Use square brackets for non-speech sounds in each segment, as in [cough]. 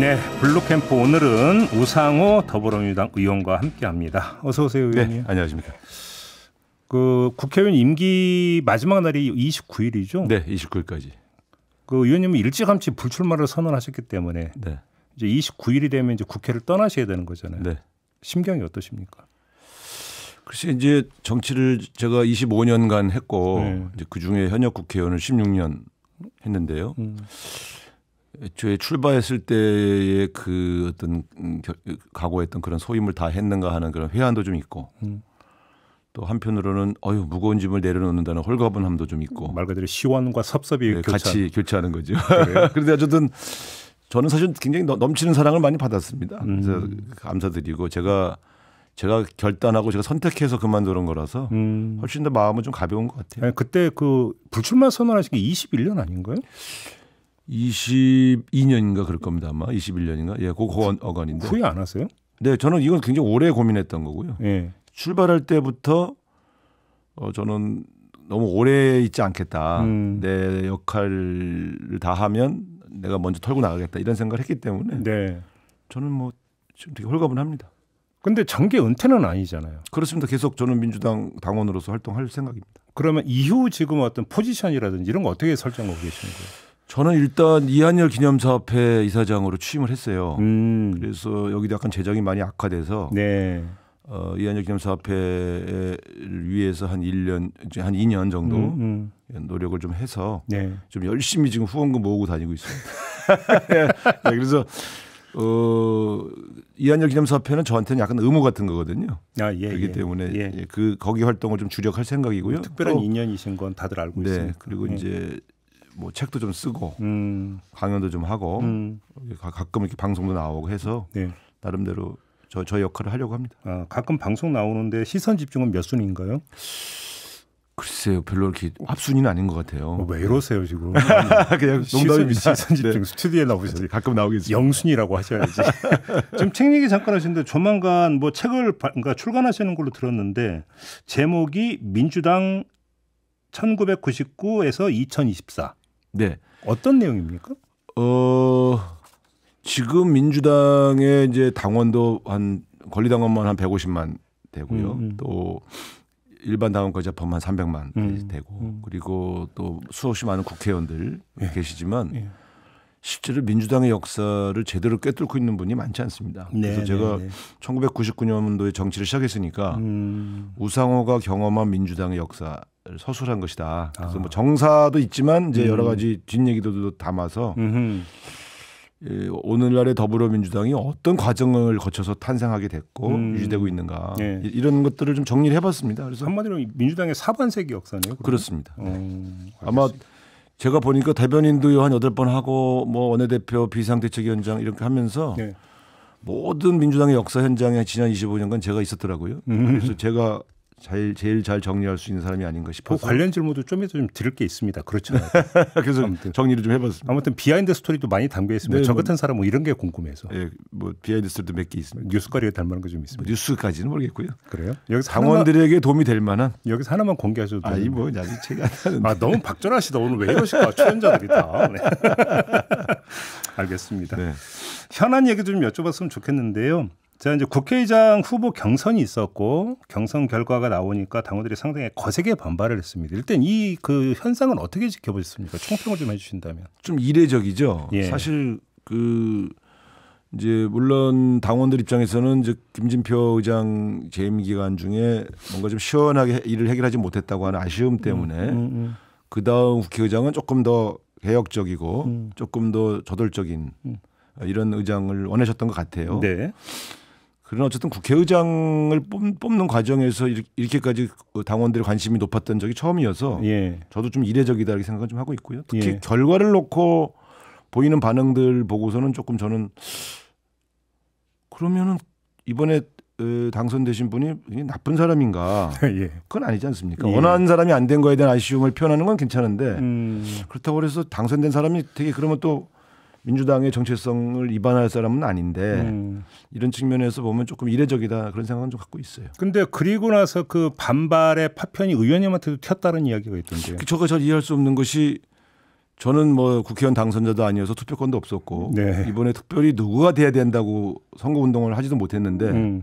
네, 블루캠프 오늘은 우상호 더불어민주당 의원과 함께합니다. 어서 오세요, 네, 의원님. 네, 안녕하십니까. 그 국회의원 임기 마지막 날이 29일이죠? 네, 29일까지. 그 의원님은 일찌감치 불출마를 선언하셨기 때문에 네. 이제 29일이 되면 이제 국회를 떠나셔야 되는 거잖아요. 네. 심경이 어떠십니까? 글쎄 이제 정치를 제가 25년간 했고 네. 이제 그 중에 현역 국회의원을 16년 했는데요. 음. 애초에 출발했을 때의 그 어떤 음, 그 각오했던 그런 소임을 다 했는가 하는 그런 회한도 좀 있고 음. 또 한편으로는 어유 무거운 짐을 내려놓는다는 홀가분함도 좀 있고 말 그대로 시원과 섭섭이 네, 교차. 같이 교차하는 거죠. [laughs] 그런데 어쨌든 저는 사실 굉장히 넘치는 사랑을 많이 받았습니다. 음. 그래서 음. 감사드리고 제가 제가 결단하고 제가 선택해서 그만두는 거라서 음. 훨씬 더 마음은 좀 가벼운 것 같아요. 아니, 그때 그 불출마 선언하신 게 21년 아닌가요? 22년인가 그럴 겁니다 아마 21년인가 예 그거 그 어간인데 후회 안 하세요? 네 저는 이건 굉장히 오래 고민했던 거고요. 예. 출발할 때부터 어, 저는 너무 오래 있지 않겠다 음. 내 역할을 다 하면 내가 먼저 털고 나가겠다 이런 생각을 했기 때문에 네. 저는 뭐 지금 되게 홀가분합니다. 근데 정계 은퇴는 아니잖아요. 그렇습니다. 계속 저는 민주당 당원으로서 활동할 생각입니다. 그러면 이후 지금 어떤 포지션이라든지 이런 거 어떻게 설정하고 계시는 거예요? 저는 일단 이한열 기념사업회 이사장으로 취임을 했어요. 음. 그래서 여기도 약간 재정이 많이 악화돼서 네. 어, 이한열 기념사업회를 위해서 한 1년, 이제 한 2년 정도 음, 음. 노력을 좀 해서 네. 좀 열심히 지금 후원금 모으고 다니고 있습니다. [laughs] 네, 그래서 어, 이한열 기념사업회는 저한테는 약간 의무 같은 거거든요. 아, 예, 그렇기 예, 때문에 예. 예 그 거기 활동을 좀 주력할 생각이고요. 특별한 또, 인연이신 건 다들 알고 네, 있습니다. 그리고 예. 이제 뭐 책도 좀 쓰고 음. 강연도 좀 하고 음. 가끔 이렇게 방송도 나오고 해서 네. 나름대로 저, 저 역할을 하려고 합니다. 아, 가끔 방송 나오는데 시선 집중은 몇 순인가요? 글쎄요, 별로 이렇게 앞순위는 아닌 것 같아요. 어, 왜 이러세요 지금? [laughs] 그냥 농담입니다. 시선, 시선 네. 집중 네. 스튜디오에 나오셔서 가끔 나오겠습니다. 영순이라고 하셔야지. [laughs] 지금 책 얘기 잠깐 하시는데 조만간 뭐 책을 그러니까 출간하시는 걸로 들었는데 제목이 민주당 1999에서 2024 네. 어떤 내용입니까? 어 지금 민주당의 이제 당원도 한 권리당원만 한 150만 되고요. 음, 음. 또 일반 당원까지 합하면 한 300만 음, 되고 음. 그리고 또 수없이 많은 국회의원들 예. 계시지만 예. 실제로 민주당의 역사를 제대로 꿰뚫고 있는 분이 많지 않습니다. 네, 그래서 제가 네, 네. 1999년도에 정치를 시작했으니까 음. 우상호가 경험한 민주당의 역사 서술한 것이다. 그래서 뭐 아. 뭐 정사도 있지만 이제 음. 여러 가지 뒷얘기도 담아서 예, 오늘날의 더불어민주당이 어떤 과정을 거쳐서 탄생하게 됐고 음. 유지되고 있는가 예. 이런 것들을 좀 정리를 해봤습니다. 그래서 한마디로 민주당의 사반세기 역사네요. 그러면? 그렇습니다 어, 네. 아마 제가 보니까 대변인도 한 여덟 번 하고 뭐 원내대표 비상대책위원장 이렇게 하면서 네. 모든 민주당의 역사 현장에 지난 25년간 제가 있었더라고요. 음. 그래서 제가 잘, 제일 잘 정리할 수 있는 사람이 아닌가 싶어서 그 관련 질문도 좀 해서 좀 드릴 게 있습니다. 그렇잖아요. [laughs] 그래서 아무튼. 정리를 좀 해봤습니다. 아무튼 비하인드 스토리도 많이 담겨 있습니다. 네, 뭐 저 같은 사람은 뭐 이런 게 궁금해서. 예, 뭐 비하인드 스토리도 몇개 있습니다. 뉴스거리에 닮은 게좀 있습니다. 뭐 뉴스까지는 모르겠고요. 그래요? 여기서 당원들에게 하나만, 도움이 될 만한 여기서 하나만 공개하셔도 아니 뭐 아직 제가 아 너무 박절하시다 오늘 왜 이러실까 출연자들이 다. 네. [laughs] 알겠습니다. 네. 현안 얘기 좀 여쭤봤으면 좋겠는데요. 제 이제 국회의장 후보 경선이 있었고 경선 결과가 나오니까 당원들이 상당히 거세게 반발을 했습니다. 일단 이 그 현상은 어떻게 지켜보셨습니까? 총평을 좀 해주신다면. 좀 이례적이죠. 예. 사실 그 이제 물론 당원들 입장에서는 이제 김진표 의장 재임 기간 중에 뭔가 좀 시원하게 일을 해결하지 못했다고 하는 아쉬움 때문에 음, 음, 음. 그 다음 국회의장은 조금 더 개혁적이고 음. 조금 더 저돌적인 음. 이런 의장을 원하셨던 것 같아요. 네. 그런 어쨌든 국회의장을 뽑는 과정에서 이렇게까지 그 당원들의 관심이 높았던 적이 처음이어서 예. 저도 좀 이례적이다 이렇게 생각을 좀 하고 있고요. 특히 예. 결과를 놓고 보이는 반응들 보고서는 조금 저는 그러면은 이번에 당선되신 분이 나쁜 사람인가? [laughs] 예. 그건 아니지 않습니까? 예. 원하는 사람이 안 된 거에 대한 아쉬움을 표현하는 건 괜찮은데 음. 그렇다고 해서 당선된 사람이 되게 그러면 또 민주당의 정체성을 입안할 사람은 아닌데 음. 이런 측면에서 보면 조금 이례적이다 그런 생각은 좀 갖고 있어요. 근데 그리고 나서 그 반발의 파편이 의원님한테도 튀었다는 이야기가 있던데요. 그 저가 잘 이해할 수 없는 것이 저는 뭐 국회의원 당선자도 아니어서 투표권도 없었고 네. 이번에 특별히 누구가 돼야 된다고 선거 운동을 하지도 못했는데 음.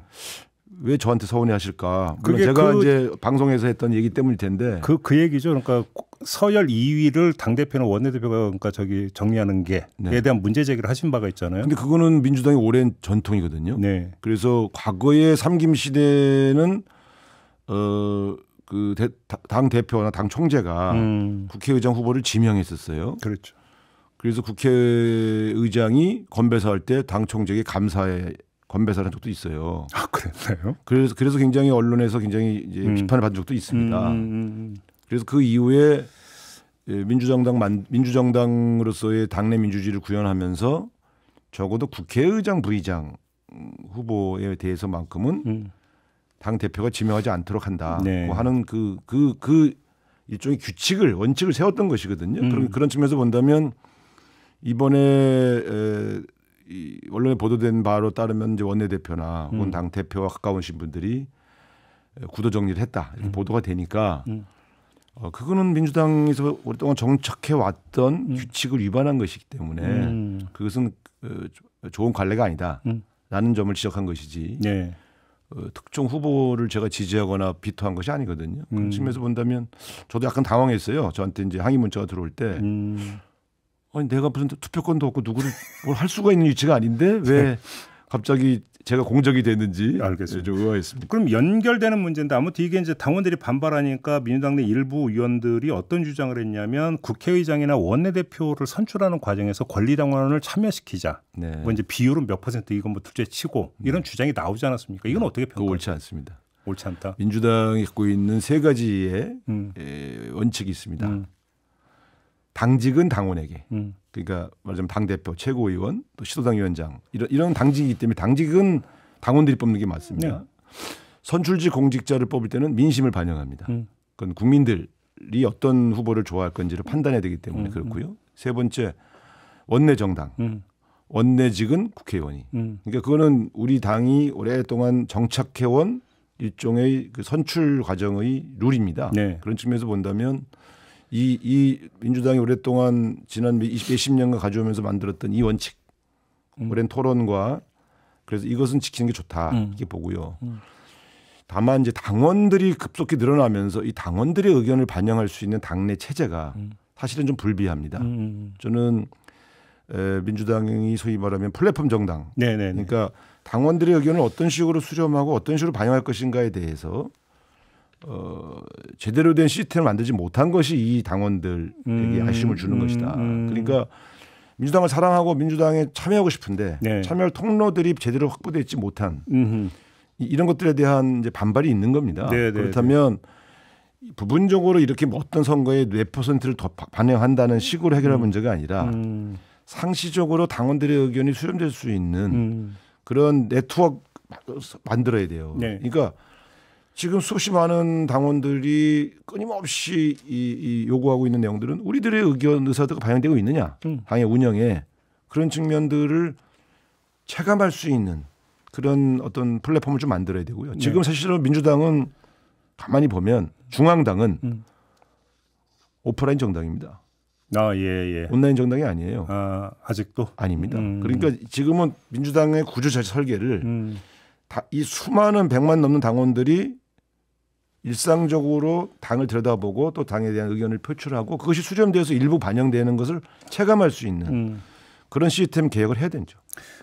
왜 저한테 서운해 하실까? 그게 제가 그 이제 방송에서 했던 얘기 때문일 텐데. 그, 그 얘기죠. 그러니까 서열 2위를 당대표나 원내대표가 그러니까 저기 정리하는 게에 네. 대한 문제 제기를 하신 바가 있잖아요. 근데 그거는 민주당의 오랜 전통이거든요. 네. 그래서 과거의 삼김 시대는 어, 그당 대표나 당 총재가 음. 국회의장 후보를 지명했었어요. 그렇죠. 그래서 국회의장이 건배사할 때 당 총재에게 감사의 건배사한 적도 있어요. 아 그랬나요? 그래서 그래서 굉장히 언론에서 굉장히 이제 음. 비판을 받은 적도 있습니다. 음. 음, 음, 음. 그래서 그 이후에 예, 민주정당 만, 민주정당으로서의 당내 민주주의를 구현하면서 적어도 국회의장 부의장 후보에 대해서만큼은 음. 당 대표가 지명하지 않도록 한다고 네. 뭐 하는 그그그 그, 그 일종의 규칙을 원칙을 세웠던 것이거든요. 그런 그런 측면에서 본다면 이번에 에, 이 언론에 보도된 바로 따르면 이제 원내대표나 혹은 음. 당 대표와 가까우신 분들이 구도 정리를 했다 이렇게 음. 보도가 되니까 음. 어, 그거는 민주당에서 오랫동안 정착해 왔던 음. 규칙을 위반한 것이기 때문에 음. 그것은 어, 좋은 관례가 아니다라는 음. 점을 지적한 것이지 네. 어, 특정 후보를 제가 지지하거나 비토한 것이 아니거든요. 그런 측면에서 본다면 저도 약간 당황했어요. 저한테 이제 항의 문자가 들어올 때. 아니 내가 무슨 투표권도 없고 누구를 뭘할 수가 있는 위치가 아닌데 왜 네. 갑자기 제가 공적이 됐는지 알겠어요다좀 의아했습니다. 음. 그럼 연결되는 문제인데 아무튼 이게 이제 당원들이 반발하니까 민주당 내 일부 의원들이 어떤 주장을 했냐면 국회의장이나 원내대표를 선출하는 과정에서 권리당원을 참여시키자. 네. 뭐 이제 비율은 몇 퍼센트 이건 뭐 둘째 치고 이런 네. 주장이 나오지 않았습니까? 이건 네. 어떻게 평가하세 옳지 않습니다. 옳지 않다. 민주당이 갖고 있는 세 가지의 음. 예, 원칙이 있습니다. 음. 당직은 당원에게 음. 그러니까 말하자면 당 대표, 최고위원, 또 시도당 위원장 이런 이런 당직이기 때문에 당직은 당원들이 뽑는 게 맞습니다. 네. 선출직 공직자를 뽑을 때는 민심을 반영합니다. 음. 그건 국민들이 어떤 후보를 좋아할 건지를 판단해야 되기 때문에 음. 음. 그렇고요. 세 번째 원내 정당. 음. 원내직은 국회의원이. 음. 그러니까 그거는 우리 당이 오랫동안 정착해온 일종의 그 선출 과정의 룰입니다. 네. 그런 측면에서 본다면 이, 이 민주당이 오랫동안 지난 몇십 년간 가져오면서 만들었던 이 원칙, 음. 오랜 토론과 그래서 이것은 지키는 게 좋다 음. 이렇게 보고요. 음. 다만 이제 당원들이 급속히 늘어나면서 이 당원들의 의견을 반영할 수 있는 당내 체제가 음. 사실은 좀 불비합니다. 음, 음, 저는 에, 민주당이 소위 말하면 플랫폼 정당. 네네네. 네, 네. 그러니까 당원들의 의견을 어떤 식으로 수렴하고 어떤 식으로 반영할 것인가에 대해서 어, 제대로 된 시스템을 만들지 못한 것이 이 당원들에게 음, 아쉬움을 주는 음, 것이다. 음. 그러니까 민주당을 사랑하고 민주당에 참여하고 싶은데 네. 참여할 통로들이 제대로 확보돼 있지 못한 음 이런 것들에 대한 이제 반발이 있는 겁니다. 네네, 네, 네. 그렇다면 네 부분적으로 이렇게 뭐 어떤 선거에 몇 퍼센트를 더 반영한다는 식으로 해결할 음. 문제가 아니라 음. 상시적으로 당원들의 의견이 수렴될 수 있는 음. 그런 네트워크 만들어야 돼요. 네. 그러니까 지금 수십 많은 당원들이 끊임없이 이, 이 요구하고 있는 내용들은 우리들의 의견 의사들과 반영되고 있느냐 음. 당의 운영에 그런 측면들을 체감할 수 있는 그런 어떤 플랫폼을 좀 만들어야 되고요. 네. 지금 사실은 민주당은 가만히 보면 중앙당은 음. 오프라인 정당입니다. 아, 예, 예. 온라인 정당이 아니에요. 아, 아직도? 아닙니다. 음. 그러니까 지금은 민주당의 구조 자체 설계를 음. 다, 이 수많은 백만 넘는 당원들이 일상적으로 당을 들여다보고 또 당에 대한 의견을 표출하고 그것이 수렴되어서 일부 반영되는 것을 체감할 수 있는 음. 그런 시스템 개혁을 해야 되죠.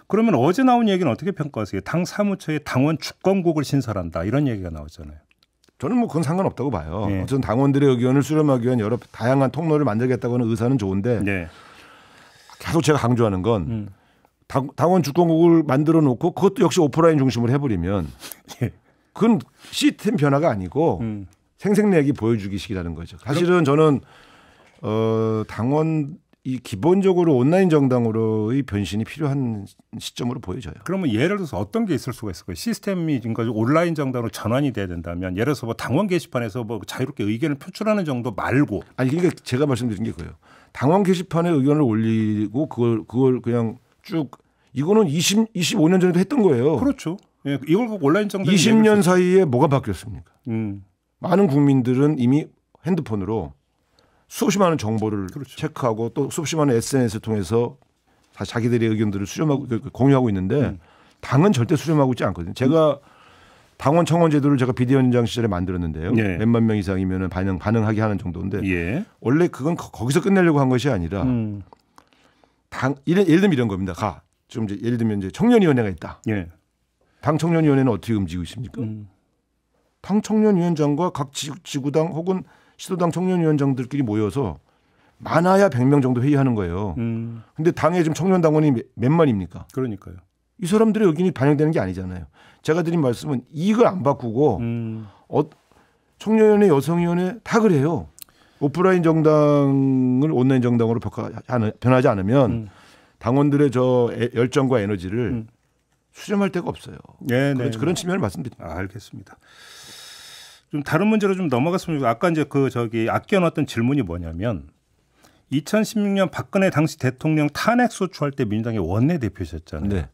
그러면 어제 나온 얘기는 어떻게 평가하세요? 당 사무처에 당원 주권국을 신설한다 이런 얘기가 나왔잖아요. 저는 뭐 그건 상관없다고 봐요. 네. 어쨌든 당원들의 의견을 수렴하기 위한 여러 다양한 통로를 만들겠다고는 하 의사는 좋은데 네. 계속 제가 강조하는 건 음. 당, 원 주권국을 만들어 놓고 그것도 역시 오프라인 중심으로 해버리면 예. 그건 시스템 변화가 아니고 음. 생색내기 보여주기식이라는 거죠. 사실은 저는 어 당원 이 기본적으로 온라인 정당으로의 변신이 필요한 시점으로 보여져요. 그러면 예를 들어서 어떤 게 있을 수가 있을까요? 시스템이 지금까지 온라인 정당으로 전환이 돼야 된다면 예를 들어서 뭐 당원 게시판에서 뭐 자유롭게 의견을 표출하는 정도 말고 아니 그러니까 제가 말씀드린 게 그거예요. 당원 게시판에 의견을 올리고 그걸 그걸 그냥 쭉 이거는 20 25년 전에도 했던 거예요. 그렇죠. 예, 이걸 꼭 온라인 정당 20년 사이에 뭐가 바뀌었습니까? 음. 많은 국민들은 이미 핸드폰으로 수없이 많은 정보를 그렇죠. 체크하고 또 수없이 많은 SNS 통해서 다 자기들의 의견들을 수렴하고 그, 공유하고 있는데 음. 당은 절대 수렴하고 있지 않거든요. 제가 당원 청원 제도를 제가 비대위원장 시절에 만들었는데요. 예. 몇만 명 이상이면 반응 반응하게 하는 정도인데 예. 원래 그건 거기서 끝내려고 한 것이 아니라 음. 당 예를, 예를 들면 이런 겁니다. 가. 좀 이제 예를 들면 이제 청년위원회가 있다. 예. 당청년위원회는 어떻게 움직이고 있습니까? 음. 당청년위원장과 각 지구당 혹은 시도당 청년위원장들끼리 모여서 많아야 100명 정도 회의하는 거예요. 음. 근데 당에 지금 청년 당원이 몇 만입니까? 그러니까요. 이 사람들의 의견이 반영되는 게 아니잖아요. 제가 드린 말씀은 이익을 안 바꾸고 음. 어, 청년위원회, 여성위원회 다 그래요. 오프라인 정당을 온라인 정당으로 변하지 않으면 음. 당원들의 저 열정과 에너지를 음. 수렴할 데가 없어요. 예, 네, 그런, 네. 그런 측면을 말씀드립니다. 아, 알겠습니다. 좀 다른 문제로 좀 넘어갔으면 좋겠어 아까 이제 그 저기 아껴놨던 질문이 뭐냐면 2016년 박근혜 당시 대통령 탄핵 소추할 때 민주당의 원내 대표셨잖아요. 네.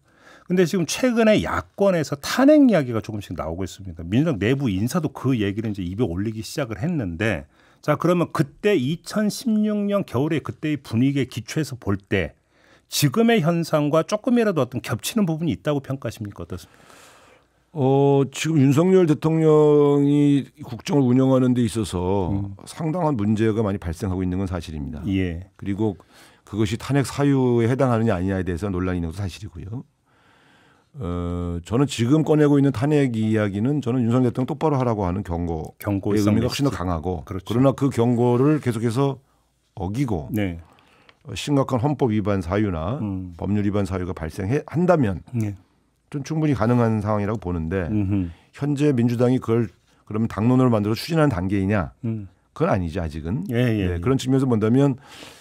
근데 지금 최근에 야권에서 탄핵 이야기가 조금씩 나오고 있습니다. 민주당 내부 인사도 그 얘기를 이제 입에 올리기 시작을 했는데 자 그러면 그때 2016년 겨울에 그때의 분위기에 기초해서 볼때 지금의 현상과 조금이라도 어떤 겹치는 부분이 있다고 평가하십니까? 어떻습니까? 어, 지금 윤석열 대통령이 국정을 운영하는 데 있어서 음. 상당한 문제가 많이 발생하고 있는 건 사실입니다. 예. 그리고 그것이 탄핵 사유에 해당하느냐 아니냐에 대해서 논란이 있는 것도 사실이고요. 어, 저는 지금 꺼내고 있는 탄핵 이야기는 저는 윤석열 대통령 똑바로 하라고 하는 경고. 경고의 의미가 훨씬 더 강하고. 그렇죠. 그러나 그 경고를 계속해서 어기고 네. 어, 심각한 헌법 위반 사유나 음. 법률 위반 사유가 발생한다면 예. 좀 충분히 가능한 상황이라고 보는데 음흠. 현재 민주당이 그걸 그러면 당론을 만들어 추진하는 단계이냐 음. 그건 아니지 아직은 예, 예, 네, 그런 측면에서 본다면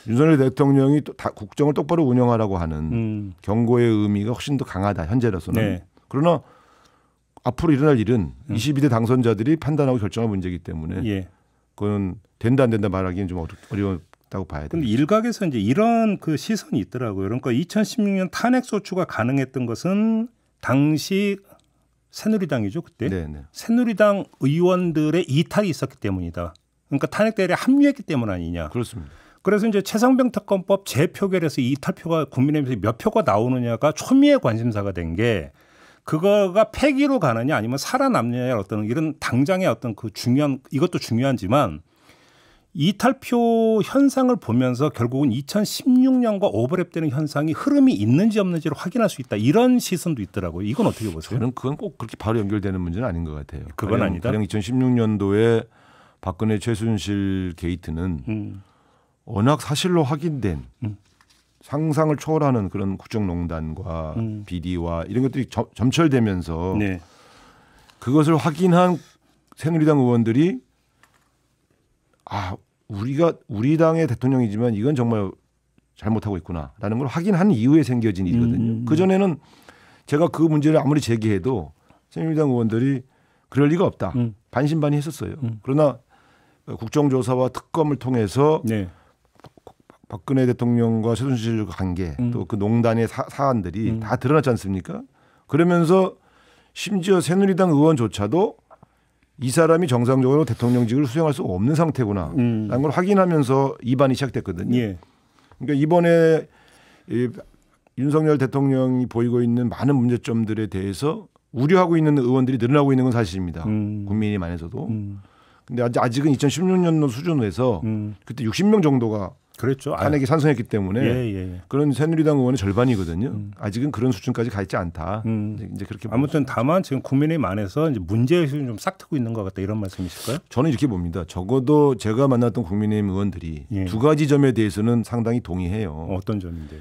윤석열 대통령이 또다 국정을 똑바로 운영하라고 하는 음. 경고의 의미가 훨씬 더 강하다 현재로서는 네. 그러나 앞으로 일어날 일은 음. 22대 당선자들이 판단하고 결정할 문제이기 때문에 예. 그건 된다 안 된다 말하기는 좀 어려운 있다고 봐야 됩니 근데 일각에서 이제 이런 그 시선이 있더라고요. 그러니까 2016년 탄핵 소추가 가능했던 것은 당시 새누리당이죠 그때 네네. 네. 새누리당 의원들의 이탈이 있었기 때문이다. 그러니까 탄핵 대회에 합류했기 때문 아니냐. 그렇습니다. 그래서 이제 최상병 특검법 재표결에서 이탈표가 국민의힘에서 몇 표가 나오느냐가 초미의 관심사가 된 게 그거가 폐기로 가느냐 아니면 살아남느냐의 어떤 이런 당장의 어떤 그 중요한 이것도 중요하지만 이탈표 현상을 보면서 결국은 2016년과 오버랩되는 현상이 흐름이 있는지 없는지를 확인할 수 있다. 이런 시선도 있더라고요. 이건 어떻게 보세요? 저는 그건 꼭 그렇게 바로 연결되는 문제는 아닌 것 같아요. 그건 가령, 아니다. 가령 2016년도에 박근혜 최순실 게이트는 음. 워낙 사실로 확인된 음. 상상을 초월하는 그런 국정농단과 음. 비리와 이런 것들이 점, 점철되면서 네. 그것을 확인한 새누리당 의원들이 아 우리가 우리 당의 대통령이지만 이건 정말 잘못하고 있구나라는 걸 확인한 이후에 생겨진 일이거든요. 음. 그 전에는 제가 그 문제를 아무리 제기해도 새누리당 의원들이 그럴 리가 없다 음. 반신반의했었어요. 음. 그러나 국정조사와 특검을 통해서 네. 박근혜 대통령과 최순실 관계 음. 또그 농단의 사, 안들이다 음. 드러났지 않습니까? 그러면서 심지어 새누리당 의원조차도 이 사람이 정상적으로 대통령직을 수행할 수 없는 상태구나라는 음. 걸 확인하면서 입안이 시작됐거든요. 예. 그러니까 이번에 이 윤석열 대통령이 보이고 있는 많은 문제점들에 대해서 우려하고 있는 의원들이 늘어나고 있는 건 사실입니다. 음. 국민의힘 안에서도. 음. 근데 아직은 2016년 수준에서 음. 그때 60명 정도가 그렇죠. 탄핵이 산성했기 때문에 예, 예, 예. 그런 새누리당 의원의 절반이거든요. 음. 아직은 그런 수준까지 가 있지 않다. 음. 이제 그렇게 아무튼 다만 지금 국민의힘 안에서 이제 문제의식을 좀 싹트고 있는 것 같다 이런 말씀이실까요? 저는 이렇게 봅니다. 적어도 제가 만났던 국민의 의원들이 예. 두 가지 점에 대해서는 상당히 동의해요. 어떤 점인데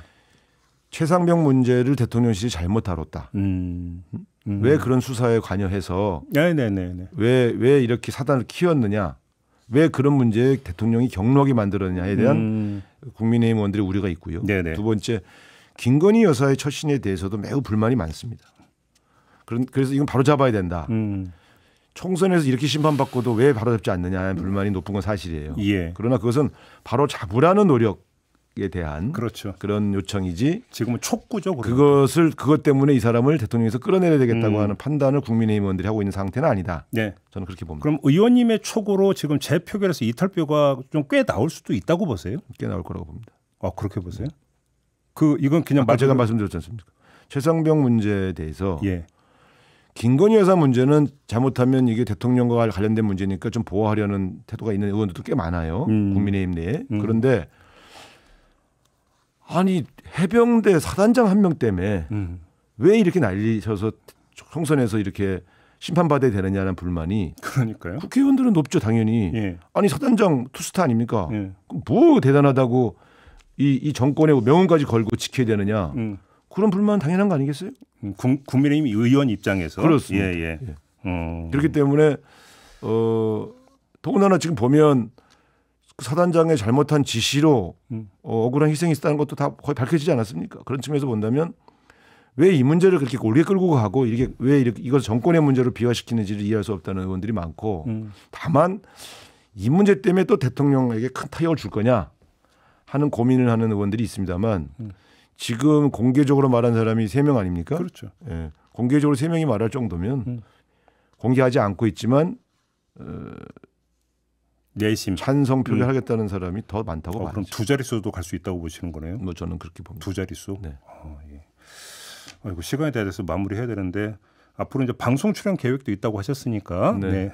최상병 문제를 대통령실이 잘못 다뤘다. 음. 음. 왜 그런 수사에 관여해서 왜왜 네, 네, 네, 왜 이렇게 사단을 키웠느냐? 왜 그런 문제 대통령이 경로하게 만들었냐에 대한 음. 국민의힘 의원들의 우려가 있고요. 네네. 두 번째 김건희 여사의 처신에 대해서도 매우 불만이 많습니다. 그런 그래서 이건 바로 잡아야 된다. 음. 총선에서 이렇게 심판받고도 왜 바로 잡지 않느냐는 불만이 높은 건 사실이에요. 예. 그러나 그것은 바로 잡으라는 노력 탄핵에 대한 그렇죠. 그런 요청이지 지금은 촉구죠. 그러니 그것을 그것 때문에 이 사람을 대통령에서 끌어내야 되겠다고 음. 하는 판단을 국민의힘 의원들이 하고 있는 상태는 아니다. 네. 저는 그렇게 봅니다. 그럼 의원님의 촉으로 지금 재표결에서 이탈표가 좀 꽤 나올 수도 있다고 보세요? 꽤 나올 거라고 봅니다. 아 그렇게 보세요? 네. 그 이건 그냥 말 제가 말씀드렸지 않습니까? 최상병 문제에 대해서 예. 김건희 여사 문제는 잘못하면 이게 대통령과 관련된 문제니까 좀 보호하려는 태도가 있는 의원들도 꽤 많아요. 음. 국민의힘 내에. 음. 그런데 아니 해병대 사단장 한 명 때문에 음. 왜 이렇게 난리셔서 총선에서 이렇게 심판받아야 되느냐는 불만이 그러니까요. 국회의원들은 높죠 당연히. 예. 아니 사단장 투스타 아닙니까? 예. 뭐 대단하다고 이, 이 정권의 명운까지 걸고 지켜야 되느냐 음. 그런 불만 당연한 거 아니겠어요? 음, 국, 민의힘 의원 입장에서 그렇습니다. 예, 예. 예. 음. 그렇기 때문에 어 더군다나 지금 보면 사단장의 잘못한 지시로 음. 어, 억울한 희생이 있다는 것도 다 거의 밝혀지지 않았습니까? 그런 측면에서 본다면 왜 이 문제를 그렇게 올리 끌고 가고 이게 왜 이렇게 이걸 정권의 문제로 비화시키는지를 이해할 수 없다는 의원들이 많고 음. 다만 이 문제 때문에 또 대통령에게 큰 타격을 줄 거냐 하는 고민을 하는 의원들이 있습니다만 음. 지금 공개적으로 말한 사람이 세 명 아닙니까? 그렇죠. 예. 공개적으로 세명이 말할 정도면 음. 공개하지 않고 있지만 어, 내심 찬성 표결하겠다는 음. 사람이 더 많다고 어, 그럼 두 자릿수도 갈 수 있다고 보시는 거네요. 뭐 저는 그렇게 봅니다. 두 자릿수. 네. 아, 예. 어, 예. 이고 시간이 다 돼서 마무리해야 되는데 앞으로 이제 방송 출연 계획도 있다고 하셨으니까 네. 네.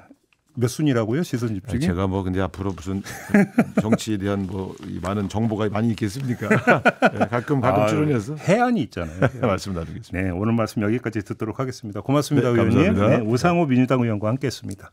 몇 순이라고요 시선 집중이? 제가 뭐 근데 앞으로 무슨 [laughs] 정치에 대한 뭐 많은 정보가 많이 있겠습니까? [laughs] 네, 가끔 가끔 아, 출연해서 해안이 있잖아요. 네, 말씀 나누겠습니다. 네 오늘 말씀 여기까지 듣도록 하겠습니다. 고맙습니다 네, 의원님. 네, 오상호 네. 민주당 의원과 함께했습니다.